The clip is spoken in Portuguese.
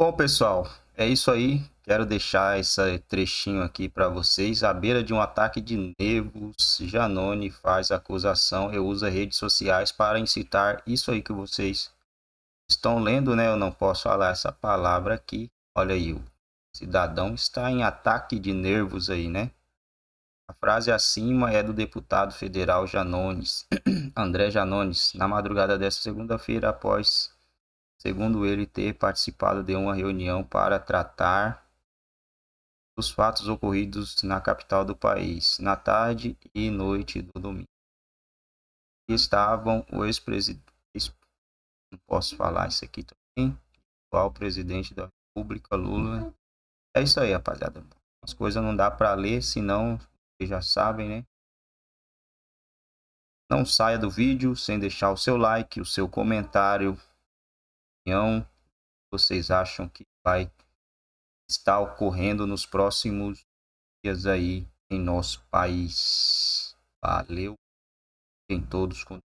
Bom, pessoal, é isso aí. Quero deixar esse trechinho aqui para vocês. À beira de um ataque de nervos, Janone faz acusação Eu uso redes sociais para incitar isso aí que vocês estão lendo, né? Eu não posso falar essa palavra aqui. Olha aí, o cidadão está em ataque de nervos aí, né? A frase acima é do deputado federal Janones, André Janones, na madrugada desta segunda-feira após segundo ele ter participado de uma reunião para tratar dos fatos ocorridos na capital do país, na tarde e noite do domingo. Estavam o ex-presidente, não posso falar isso aqui também, atual presidente da República, Lula. É isso aí, rapaziada. As coisas não dá para ler, senão vocês já sabem, né? Não saia do vídeo sem deixar o seu like, o seu comentário, opinião vocês acham que vai estar ocorrendo nos próximos dias aí em nosso país. Valeu, em todos com